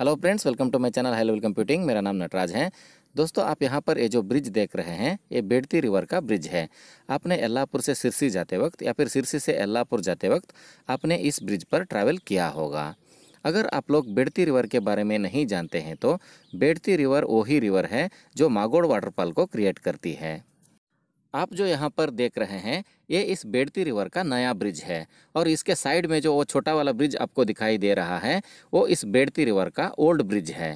hello friends welcome to my channel high level computing मेरा नाम नटराज है दोस्तों आप यहाँ पर ये जो ब्रिज देख रहे हैं ये बेड़ती रिवर का ब्रिज है आपने एल्लापुर से सिरसी जाते वक्त या फिर सिरसी से एल्लापुर जाते वक्त आपने इस ब्रिज पर ट्रैवल किया होगा अगर आप लोग बेड़ती रिवर के बारे में नहीं जानते हैं तो बेड़ती रिवर वही रिवर है जो मागोड़ वाटरफॉल को क्रिएट करती है आप जो यहाँ पर देख रहे हैं ये इस बेड़ती रिवर का नया ब्रिज है और इसके साइड में जो वो छोटा वाला ब्रिज आपको दिखाई दे रहा है वो इस बेड़ती रिवर का ओल्ड ब्रिज है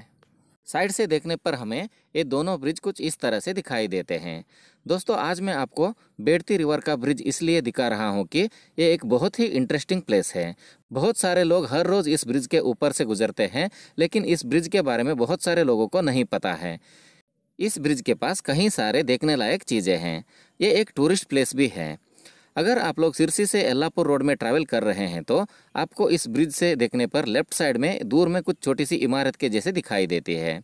साइड से देखने पर हमें ये दोनों ब्रिज कुछ इस तरह से दिखाई देते हैं दोस्तों आज मैं आपको बेड़ती रिवर का ब्रिज इसलिए दिखा रहा हूँ कि ये एक बहुत ही इंटरेस्टिंग प्लेस है बहुत सारे लोग हर रोज़ इस ब्रिज के ऊपर से गुजरते हैं लेकिन इस ब्रिज के बारे में बहुत सारे लोगों को नहीं पता है इस ब्रिज के पास कहीं सारे देखने लायक चीज़ें हैं ये एक टूरिस्ट प्लेस भी है अगर आप लोग सिरसी से एल्लापुर रोड में ट्रैवल कर रहे हैं तो आपको इस ब्रिज से देखने पर लेफ्ट साइड में दूर में कुछ छोटी सी इमारत के जैसे दिखाई देती है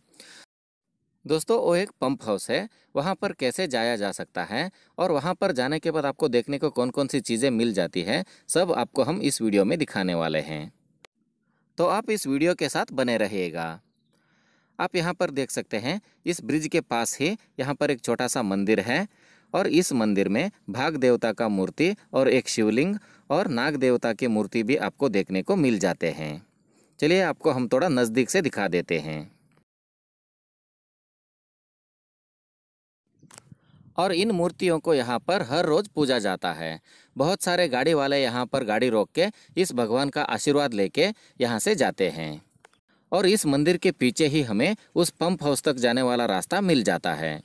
दोस्तों वो एक पंप हाउस है वहाँ पर कैसे जाया जा सकता है और वहाँ पर जाने के बाद आपको देखने को कौन कौन सी चीज़ें मिल जाती है सब आपको हम इस वीडियो में दिखाने वाले हैं तो आप इस वीडियो के साथ बने रहिएगा आप यहाँ पर देख सकते हैं इस ब्रिज के पास ही यहाँ पर एक छोटा सा मंदिर है और इस मंदिर में भाग देवता का मूर्ति और एक शिवलिंग और नाग देवता की मूर्ति भी आपको देखने को मिल जाते हैं चलिए आपको हम थोड़ा नज़दीक से दिखा देते हैं और इन मूर्तियों को यहाँ पर हर रोज़ पूजा जाता है बहुत सारे गाड़ी वाले यहाँ पर गाड़ी रोक के इस भगवान का आशीर्वाद लेके यहाँ से जाते हैं और इस मंदिर के पीछे ही हमें उस पंप हाउस तक जाने वाला रास्ता मिल जाता है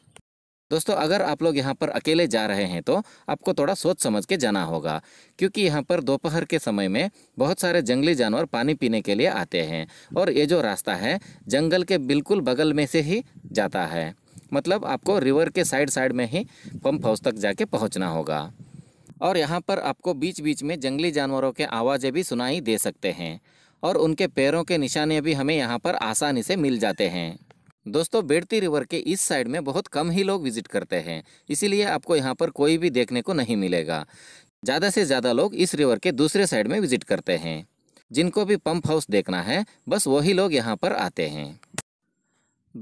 दोस्तों अगर आप लोग यहाँ पर अकेले जा रहे हैं तो आपको थोड़ा सोच समझ के जाना होगा क्योंकि यहाँ पर दोपहर के समय में बहुत सारे जंगली जानवर पानी पीने के लिए आते हैं और ये जो रास्ता है जंगल के बिल्कुल बगल में से ही जाता है मतलब आपको रिवर के साइड साइड में ही पंप हाउस तक जाके पहुँचना होगा और यहाँ पर आपको बीच बीच में जंगली जानवरों के आवाज़ें भी सुनाई दे सकते हैं और उनके पैरों के निशाने भी हमें यहाँ पर आसानी से मिल जाते हैं दोस्तों बेड़ती रिवर के इस साइड में बहुत कम ही लोग विजिट करते हैं इसीलिए आपको यहाँ पर कोई भी देखने को नहीं मिलेगा ज़्यादा से ज़्यादा लोग इस रिवर के दूसरे साइड में विजिट करते हैं जिनको भी पंप हाउस देखना है बस वही लोग यहाँ पर आते हैं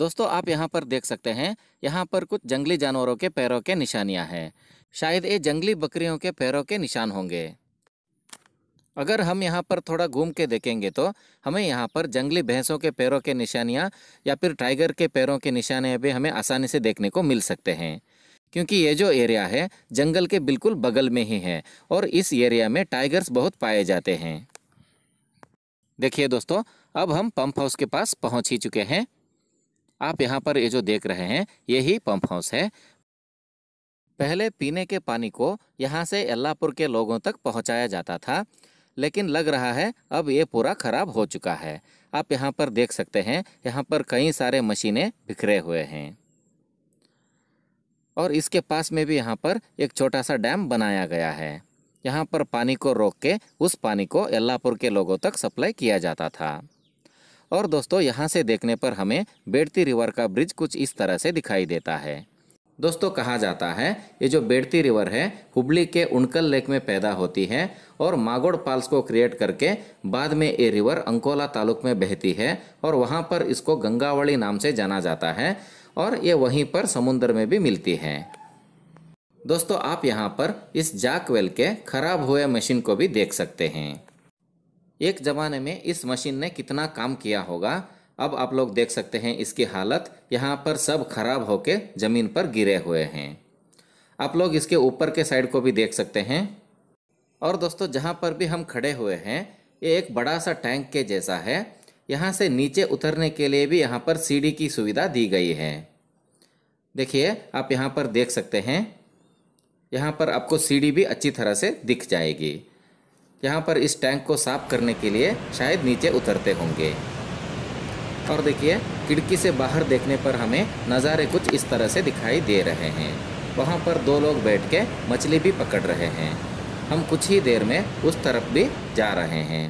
दोस्तों आप यहाँ पर देख सकते हैं यहाँ पर कुछ जंगली जानवरों के पैरों के निशानियाँ हैं शायद ये जंगली बकरियों के पैरों के निशान होंगे अगर हम यहाँ पर थोड़ा घूम के देखेंगे तो हमें यहाँ पर जंगली भैंसों के पैरों के निशानियाँ या फिर टाइगर के पैरों के निशाने भी हमें आसानी से देखने को मिल सकते हैं क्योंकि ये जो एरिया है जंगल के बिल्कुल बगल में ही है और इस एरिया में टाइगर्स बहुत पाए जाते हैं देखिए दोस्तों अब हम पंप हाउस के पास पहुँच ही चुके हैं आप यहाँ पर ये जो देख रहे हैं ये ही पंप हाउस है पहले पीने के पानी को यहाँ से अल्लाहपुर के लोगों तक पहुँचाया जाता था लेकिन लग रहा है अब ये पूरा खराब हो चुका है आप यहाँ पर देख सकते हैं यहाँ पर कई सारे मशीनें बिखरे हुए हैं और इसके पास में भी यहाँ पर एक छोटा सा डैम बनाया गया है यहाँ पर पानी को रोक के उस पानी को यल्लापुर के लोगों तक सप्लाई किया जाता था और दोस्तों यहाँ से देखने पर हमें बेड़ती रिवर का ब्रिज कुछ इस तरह से दिखाई देता है दोस्तों कहा जाता है ये जो बेड़ती रिवर है हुबली के उनकल लेक में पैदा होती है और मागोड़ पाल्स को क्रिएट करके बाद में ये रिवर अंकोला तालुक में बहती है और वहाँ पर इसको गंगावली नाम से जाना जाता है और ये वहीं पर समुद्र में भी मिलती है दोस्तों आप यहाँ पर इस जाकवेल के खराब हुए मशीन को भी देख सकते हैं एक ज़माने में इस मशीन ने कितना काम किया होगा अब आप लोग देख सकते हैं इसकी हालत यहाँ पर सब खराब होके ज़मीन पर गिरे हुए हैं आप लोग इसके ऊपर के साइड को भी देख सकते हैं और दोस्तों जहाँ पर भी हम खड़े हुए हैं ये एक बड़ा सा टैंक के जैसा है यहाँ से नीचे उतरने के लिए भी यहाँ पर सीढ़ी की सुविधा दी गई है देखिए आप यहाँ पर देख सकते हैं यहाँ पर आपको सीढ़ी भी अच्छी तरह से दिख जाएगी यहाँ पर इस टैंक को साफ करने के लिए शायद नीचे उतरते होंगे और देखिए खिड़की से बाहर देखने पर हमें नज़ारे कुछ इस तरह से दिखाई दे रहे हैं वहाँ पर दो लोग बैठ के मछली भी पकड़ रहे हैं हम कुछ ही देर में उस तरफ भी जा रहे हैं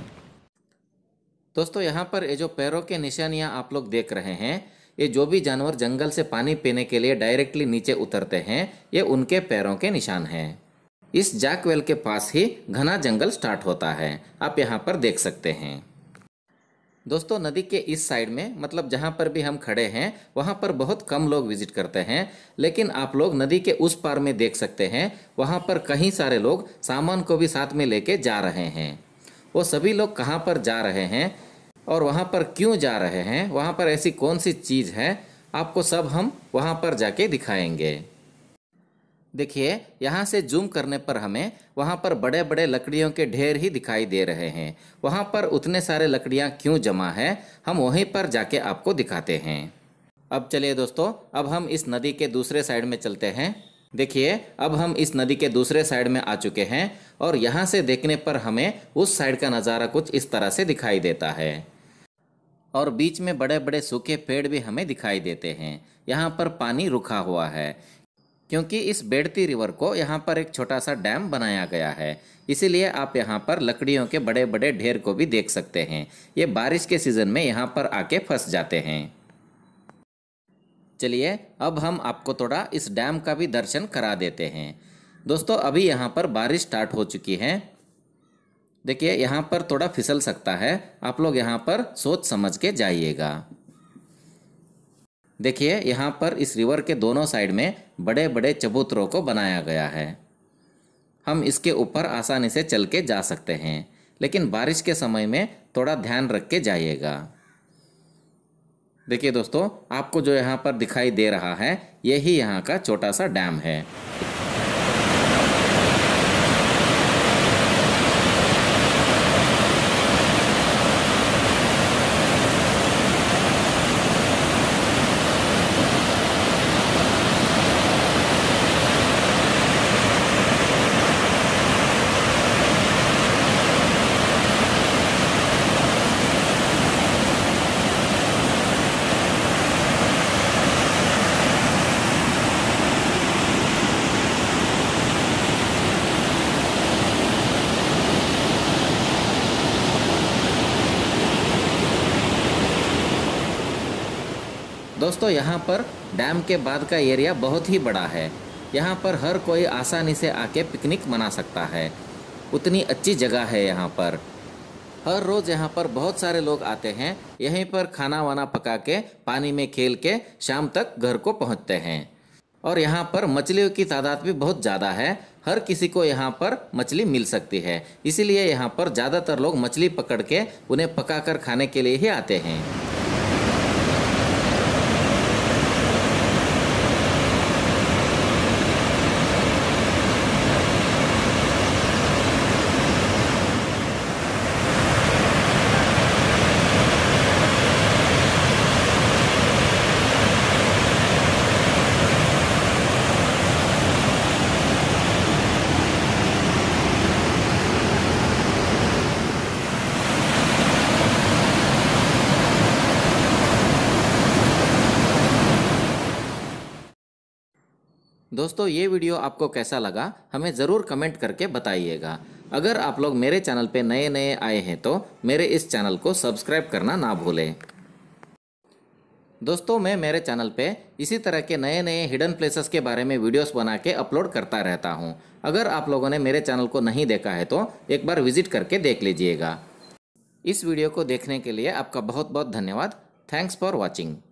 दोस्तों यहाँ पर ये जो पैरों के निशानियाँ आप लोग देख रहे हैं ये जो भी जानवर जंगल से पानी पीने के लिए डायरेक्टली नीचे उतरते हैं ये उनके पैरों के निशान हैं इस जैकवेल के पास ही घना जंगल स्टार्ट होता है आप यहाँ पर देख सकते हैं दोस्तों नदी के इस साइड में मतलब जहाँ पर भी हम खड़े हैं वहाँ पर बहुत कम लोग विजिट करते हैं लेकिन आप लोग नदी के उस पार में देख सकते हैं वहाँ पर कई सारे लोग सामान को भी साथ में लेके जा रहे हैं वो सभी लोग कहाँ पर जा रहे हैं और वहाँ पर क्यों जा रहे हैं वहाँ पर ऐसी कौन सी चीज़ है आपको सब हम वहाँ पर जाके दिखाएंगे देखिए यहाँ से जूम करने पर हमें वहाँ पर बड़े बड़े लकड़ियों के ढेर ही दिखाई दे रहे हैं वहाँ पर उतने सारे लकड़ियाँ क्यों जमा है हम वहीं पर जाके आपको दिखाते हैं अब चलिए दोस्तों अब हम इस नदी के दूसरे साइड में चलते हैं देखिए अब हम इस नदी के दूसरे साइड में आ चुके हैं और यहाँ से देखने पर हमें उस साइड का नज़ारा कुछ इस तरह से दिखाई देता है और बीच में बड़े बड़े सूखे पेड़ भी हमें दिखाई देते हैं यहाँ पर पानी रुका हुआ है क्योंकि इस बेड़ती रिवर को यहाँ पर एक छोटा सा डैम बनाया गया है इसीलिए आप यहाँ पर लकड़ियों के बड़े बड़े ढेर को भी देख सकते हैं ये बारिश के सीज़न में यहाँ पर आके फंस जाते हैं चलिए अब हम आपको थोड़ा इस डैम का भी दर्शन करा देते हैं दोस्तों अभी यहाँ पर बारिश स्टार्ट हो चुकी है देखिए यहाँ पर थोड़ा फिसल सकता है आप लोग यहाँ पर सोच समझ के जाइएगा देखिए यहाँ पर इस रिवर के दोनों साइड में बड़े बड़े चबूतरों को बनाया गया है हम इसके ऊपर आसानी से चल के जा सकते हैं लेकिन बारिश के समय में थोड़ा ध्यान रख के जाइएगा देखिए दोस्तों आपको जो यहाँ पर दिखाई दे रहा है यही यहाँ का छोटा सा डैम है दोस्तों यहाँ पर डैम के बाद का एरिया बहुत ही बड़ा है यहाँ पर हर कोई आसानी से आके पिकनिक मना सकता है उतनी अच्छी जगह है यहाँ पर हर रोज़ यहाँ पर बहुत सारे लोग आते हैं यहीं पर खाना वाना पका के पानी में खेल के शाम तक घर को पहुँचते हैं और यहाँ पर मछलियों की तादाद भी बहुत ज़्यादा है हर किसी को यहाँ पर मछली मिल सकती है इसीलिए यहाँ पर ज़्यादातर लोग मछली पकड़ के उन्हें पकाकर खाने के लिए ही आते हैं दोस्तों ये वीडियो आपको कैसा लगा हमें ज़रूर कमेंट करके बताइएगा अगर आप लोग मेरे चैनल पे नए नए आए हैं तो मेरे इस चैनल को सब्सक्राइब करना ना भूलें दोस्तों मैं मेरे चैनल पे इसी तरह के नए नए हिडन प्लेसेस के बारे में वीडियोस बना के अपलोड करता रहता हूँ अगर आप लोगों ने मेरे चैनल को नहीं देखा है तो एक बार विजिट करके देख लीजिएगा इस वीडियो को देखने के लिए आपका बहुत बहुत धन्यवाद थैंक्स फॉर वॉचिंग